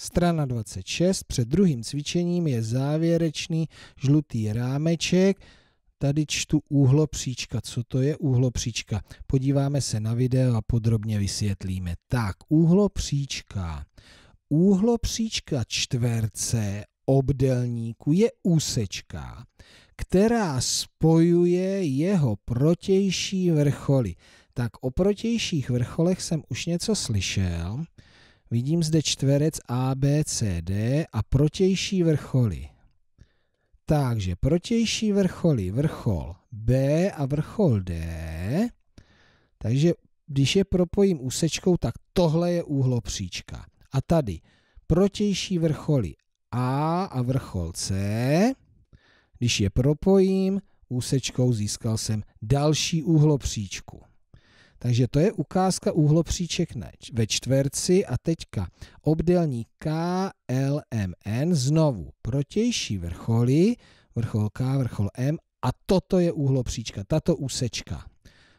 Strana 26, před druhým cvičením je závěrečný žlutý rámeček. Tady čtu úhlopříčka. Co to je úhlopříčka? Podíváme se na video a podrobně vysvětlíme. Tak, úhlopříčka. Úhlopříčka čtverce obdelníku je úsečka, která spojuje jeho protější vrcholy. Tak o protějších vrcholech jsem už něco slyšel. Vidím zde čtverec ABCD a protější vrcholy. Takže protější vrcholy, vrchol B a vrchol D. Takže když je propojím úsečkou, tak tohle je úhlopříčka. A tady protější vrcholy A a vrchol C. Když je propojím úsečkou, získal jsem další úhlopříčku. Takže to je ukázka úhlopříček ve čtverci a teďka obdelní KLMN znovu protější vrcholy, vrchol K, vrchol M a toto je úhlopříčka, tato úsečka.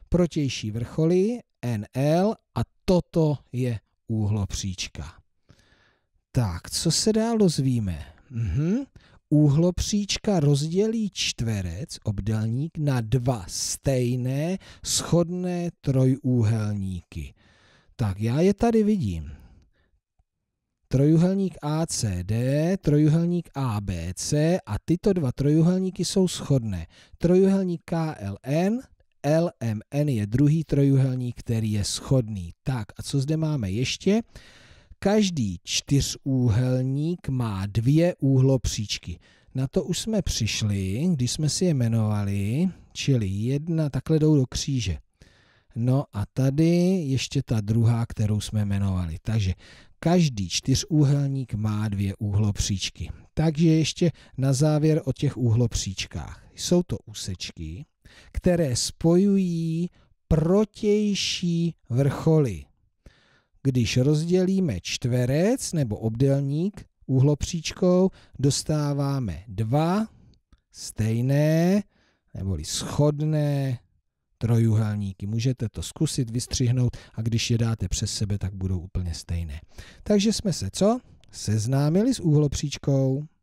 Protější vrcholy NL a toto je úhlopříčka. Tak, co se dál dozvíme? Mhm úhlopříčka rozdělí čtverec, obdélník, na dva stejné schodné trojúhelníky. Tak já je tady vidím. Trojuhelník ACD, trojuhelník ABC a tyto dva trojuhelníky jsou shodné. Trojuhelník KLN, LMN je druhý trojuhelník, který je shodný. Tak a co zde máme ještě? Každý čtyřúhelník má dvě úhlopříčky. Na to už jsme přišli, když jsme si je jmenovali, čili jedna takhle jdou do kříže. No a tady ještě ta druhá, kterou jsme jmenovali. Takže každý čtyřúhelník má dvě úhlopříčky. Takže ještě na závěr o těch úhlopříčkách. Jsou to úsečky, které spojují protější vrcholy. Když rozdělíme čtverec nebo obdelník úhlopříčkou, dostáváme dva stejné neboli schodné trojuhelníky. Můžete to zkusit vystřihnout a když je dáte přes sebe, tak budou úplně stejné. Takže jsme se co? Seznámili s úhlopříčkou.